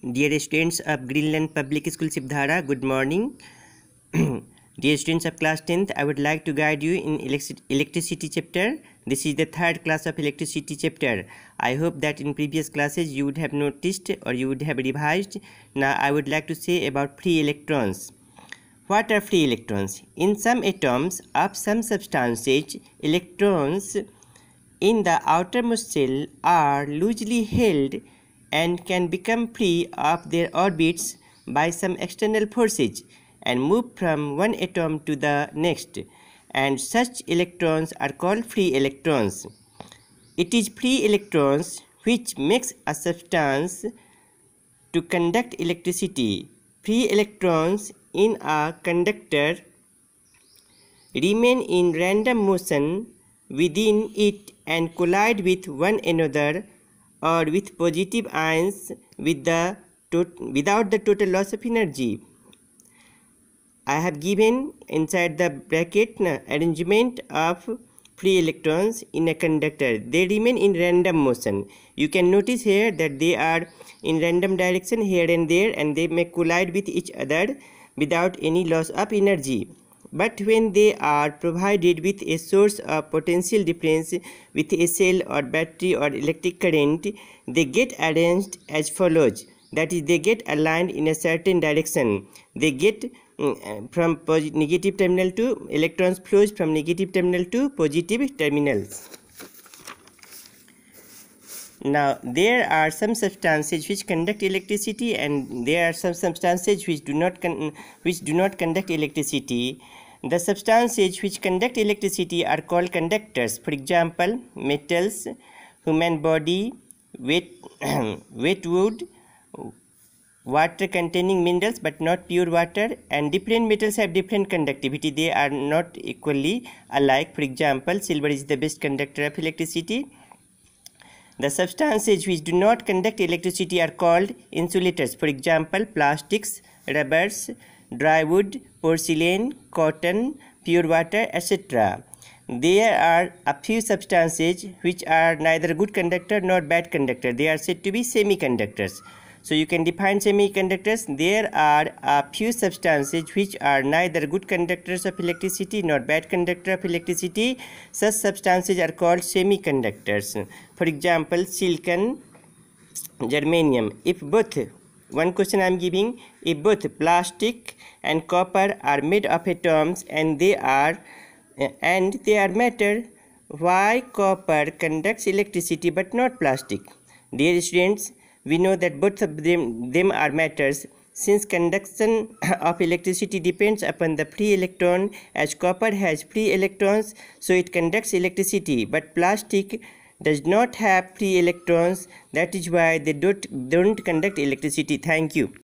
Dear students of Greenland Public School Sibdhara, good morning. Dear students of class 10th, I would like to guide you in electric electricity chapter. This is the third class of electricity chapter. I hope that in previous classes you would have noticed or you would have revised. Now I would like to say about free electrons. What are free electrons? In some atoms of some substances, electrons in the outermost shell are loosely held and can become free of their orbits by some external forces and move from one atom to the next and such electrons are called free electrons. It is free electrons which makes a substance to conduct electricity. Free electrons in a conductor remain in random motion within it and collide with one another or with positive ions with the without the total loss of energy. I have given inside the bracket arrangement of free electrons in a conductor. They remain in random motion. You can notice here that they are in random direction here and there and they may collide with each other without any loss of energy. But when they are provided with a source of potential difference with a cell or battery or electric current, they get arranged as follows. That is, they get aligned in a certain direction. They get um, from negative terminal to electrons flows from negative terminal to positive terminals. Now there are some substances which conduct electricity and there are some substances which do not which do not conduct electricity. The substances which conduct electricity are called conductors. For example, metals, human body, wet, wet wood, water containing minerals but not pure water and different metals have different conductivity. They are not equally alike. For example, silver is the best conductor of electricity the substances which do not conduct electricity are called insulators. For example, plastics, rubbers, dry wood, porcelain, cotton, pure water, etc. There are a few substances which are neither good conductor nor bad conductor. They are said to be semiconductors. So you can define semiconductors. There are a few substances which are neither good conductors of electricity nor bad conductor of electricity. Such substances are called semiconductors. For example, silicon, germanium. If both one question i'm giving if both plastic and copper are made of atoms and they are and they are matter why copper conducts electricity but not plastic dear students we know that both of them, them are matters since conduction of electricity depends upon the free electron as copper has free electrons so it conducts electricity but plastic does not have free electrons that is why they don't, don't conduct electricity thank you